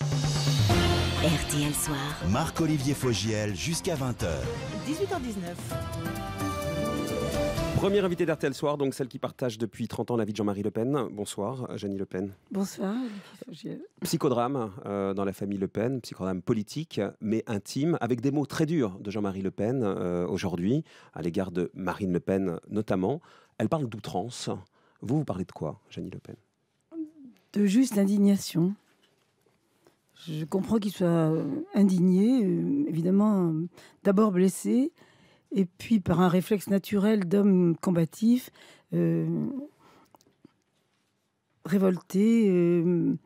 RTL Soir. Marc-Olivier Fogiel jusqu'à 20h. 18h19. Premier invité d'RTL Soir, donc celle qui partage depuis 30 ans la vie de Jean-Marie Le Pen. Bonsoir, euh, Janie Le Pen. Bonsoir, Psychodrame euh, dans la famille Le Pen, psychodrame politique, mais intime, avec des mots très durs de Jean-Marie Le Pen euh, aujourd'hui, à l'égard de Marine Le Pen notamment. Elle parle d'outrance. Vous, vous parlez de quoi, Janie Le Pen De juste indignation. Je comprends qu'il soit indigné, euh, évidemment, d'abord blessé, et puis par un réflexe naturel d'homme combatif, euh, révolté, euh,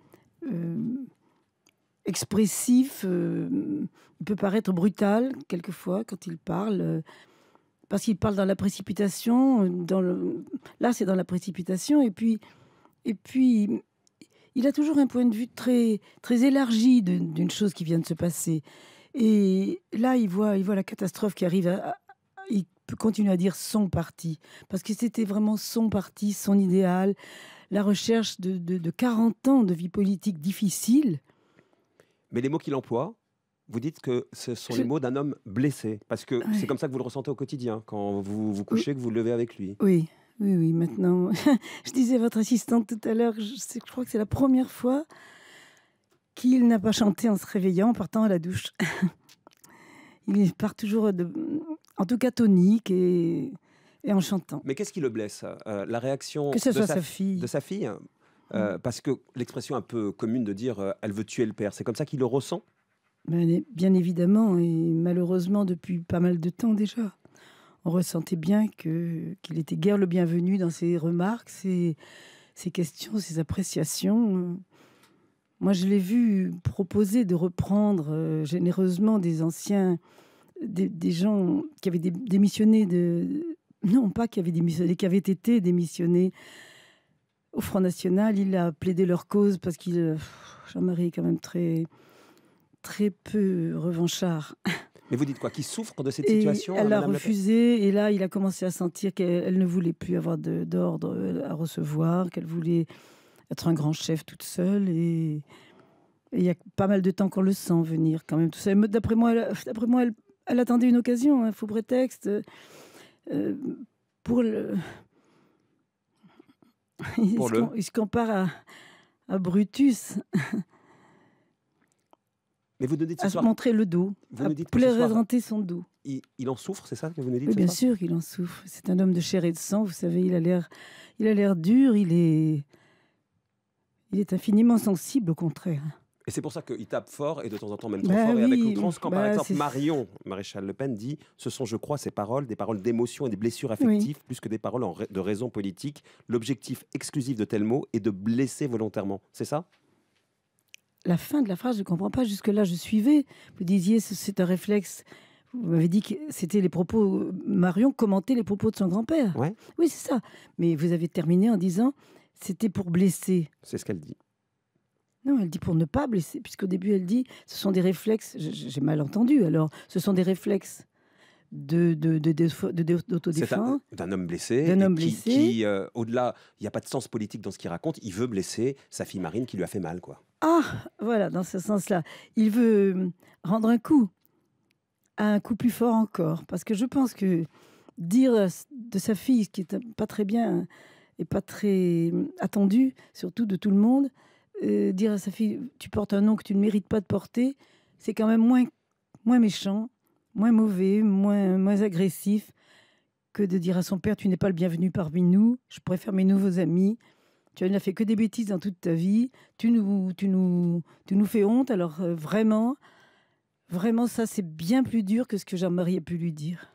expressif. il peut paraître brutal quelquefois quand il parle parce qu'il parle dans la précipitation. Dans le... Là, c'est dans la précipitation. Et puis, et puis il a toujours un point de vue très, très élargi d'une chose qui vient de se passer. Et là, il voit, il voit la catastrophe qui arrive. il peut continuer à dire son parti, parce que c'était vraiment son parti, son idéal, la recherche de, 40 ans de vie politique difficile. Mais les mots qu'il emploie, vous dites que ce sont les mots d'un homme blessé, parce que c'est comme ça que vous le ressentez au quotidien, quand vous vous couchez, que vous levez avec lui. Oui. Oui, oui, maintenant, je disais à votre assistante tout à l'heure, je, crois que c'est la première fois qu'il n'a pas chanté en se réveillant, en partant à la douche. Il part toujours, en tout cas tonique et, et en chantant. Mais qu'est-ce qui le blesse euh, La réaction de, sa, fille. de sa fille euh, mm. Parce que l'expression un peu commune de dire euh, elle veut tuer le père, c'est comme ça qu'il le ressent ben, Bien évidemment, et malheureusement depuis pas mal de temps déjà on ressentait bien que qu'il était guère le bienvenu dans ses remarques, ses, questions, ses appréciations. Moi, je l'ai vu proposer de reprendre euh, généreusement des anciens, des, gens qui avaient démissionné de, non pas qui avaient démissionné, qui avaient été démissionnés au Front National. Il a plaidé leur cause parce qu'il, euh, Jean-Marie est quand même très très peu euh, revanchard. Mais vous dites quoi Qui souffre de cette situation Elle a refusé et là, il a commencé à sentir qu'elle ne voulait plus avoir d'ordre euh, à recevoir, qu'elle voulait être un grand chef toute seule. Et il y a pas mal de temps qu'on le sent venir quand même. D'après moi, d'après moi elle, attendait une occasion, un hein, faux prétexte. Euh, pour le... Pour il, se compare à, à Brutus. vous à soir, montrer le dos, vous à nous son dos. Il, en souffre, c'est ça que vous nous dites Bien sûr qu'il en souffre. C'est un homme de chair et de sang. Vous savez, il a l'air, il a l'air dur. Il est, il est infiniment sensible, au contraire. Et c'est pour ça qu'il tape fort et de temps en temps même trop bah fort. avec quand bah, Marion, Maréchal Le Pen, dit Ce sont, je crois, ces paroles, des paroles d'émotion et des blessures affectives, plus que des paroles de raison politique. L'objectif exclusif de tels mots est de blesser volontairement. C'est ça la fin de la phrase, je ne comprends pas. Jusque-là, je suivais. Vous disiez, c'est un réflexe. Vous m'avez dit que c'était les propos. Marion commentait les propos de son grand-père. Oui, c'est ça. Mais vous avez terminé en disant c'était pour blesser. C'est ce qu'elle dit. Non, elle dit pour ne pas blesser, puisqu'au début, elle dit ce sont des réflexes. J'ai mal entendu alors. Ce sont des réflexes de, de, de, D'un homme blessé. D'un homme blessé. Qui, euh, au-delà, il n'y a pas de sens politique dans ce qu'il raconte. Il veut blesser sa fille Marine qui lui a fait mal, quoi. Ah, voilà, dans ce sens-là. Il veut hum, rendre un coup, un coup plus fort encore. Parce que je pense que dire euh, de sa fille, ce qui n'est euh, pas très bien hein, et pas très hum, attendu, surtout de tout le monde, euh, dire à sa fille, tu portes un nom que tu ne mérites pas de porter, c'est quand même moins, méchant, moins mauvais, moins, moins agressif que de dire à son père, tu n'es pas le bienvenu parmi nous, je préfère mes nouveaux amis tu n'as fait que des bêtises dans toute ta vie, tu nous, tu nous, tu nous fais honte. Alors euh, vraiment, vraiment, ça, c'est bien plus dur que ce que jean a pu lui dire.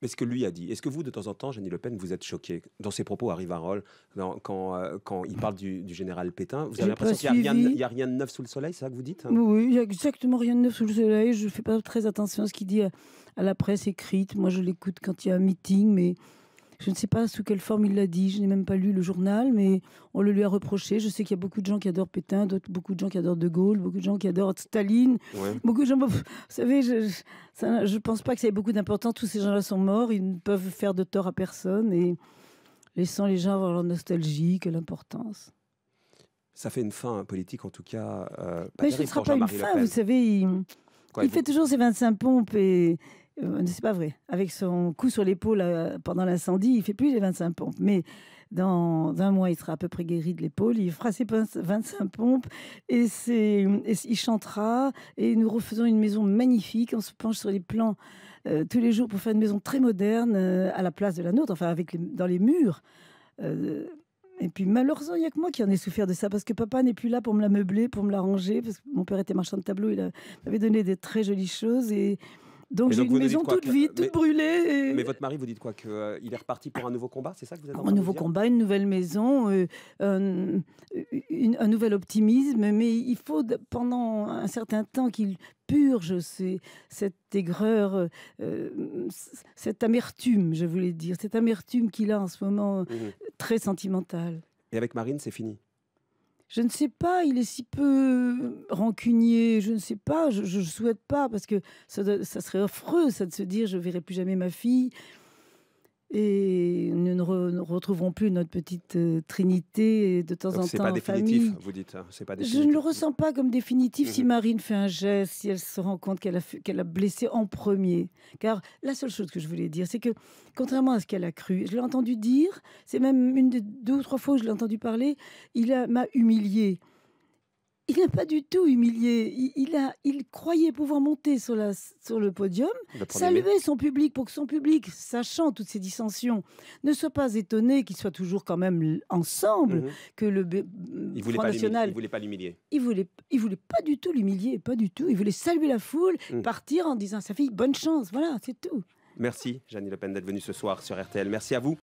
Mais ce que lui a dit, est-ce que vous, de temps en temps, Jeannie Le Pen, vous êtes choqué dans ses propos à Rivarol, rôle, quand, euh, quand il parle du, général Pétain Vous avez l'impression qu'il n'y a, a, rien de neuf sous le soleil, c'est ça que vous dites hein Oui, il n'y a exactement rien de neuf sous le soleil. Je ne fais pas très attention à ce qu'il dit à, la presse écrite. Moi, je l'écoute quand il y a un meeting, mais je ne sais pas sous quelle forme il l'a dit. Je n'ai même pas lu le journal, mais on le lui a reproché. Je sais qu'il y a beaucoup de gens qui adorent Pétain, d'autres, beaucoup de gens qui adorent De Gaulle, beaucoup de gens qui adorent Staline. Beaucoup de gens. Vous savez, je ne pense pas que ça ait beaucoup d'importance. Tous ces gens-là sont morts. Ils ne peuvent faire de tort à personne. Et laissant les gens avoir leur nostalgie, que l'importance. Ça fait une fin hein, politique, en tout cas. Euh, mais ce ne sera pas une fin, vous savez. Il, fait toujours ses 25 pompes et euh, c'est pas vrai. Avec son coup sur l'épaule euh, pendant l'incendie, il fait plus les 25 pompes. Mais dans un mois, il sera à peu près guéri de l'épaule. Il fera ses 25 pompes et, c'est. il chantera. Et nous refaisons une maison magnifique. On se penche sur les plans euh, tous les jours pour faire une maison très moderne à la place de la nôtre, enfin avec dans les murs. Et puis malheureusement, il n'y a que moi qui en ai souffert de ça, parce que papa n'est plus là pour me la meubler, pour me la ranger, parce que mon père était marchand de tableaux, il m'avait donné des très jolies choses. Et, donc j'ai une maison toute vide, toute brûlée. Mais votre mari, vous dites quoi Qu'il euh, est reparti pour un nouveau combat, c'est ça que vous avez. Un nouveau combat, une nouvelle maison, euh, un nouvel optimisme. Mais il faut, pendant un certain temps, qu'il purge cette aigreur, euh, cette amertume, je voulais dire, cette amertume qu'il a en ce moment mmh très sentimentale. Et avec Marine, c'est fini je ne sais pas, il est si peu euh, rancunier, je ne sais pas, je ne souhaite pas, parce que ça, ça, serait affreux, ça, de se dire, je verrai plus jamais ma fille et nous ne, retrouverons plus notre petite euh, trinité de temps en temps. C'est définitif, vous dites. Hein, je ne le ressens pas comme définitif si mhm. Marine fait un geste, si elle se rend compte qu'elle a, qu'elle a blessé en premier. Car la seule chose que je voulais dire, c'est que contrairement à ce qu'elle a cru, je l'ai entendu dire, c'est même une des deux ou trois fois où je l'ai entendu parler, il m'a humiliée il n'a pas du tout humilié. Il, a, il croyait pouvoir monter sur, la, sur le podium, saluer son public pour que son public, sachant toutes ces dissensions, ne soit pas étonné qu'il soit toujours quand même ensemble, mhm. que le Front National... Il voulait pas l'humilier. Il voulait, il voulait pas du tout l'humilier, pas du tout. Il voulait saluer la foule, mhm. partir en disant à sa fille « bonne chance », voilà, c'est tout. Merci, Jeannie Le Pen, d'être venue ce soir sur RTL. Merci à vous.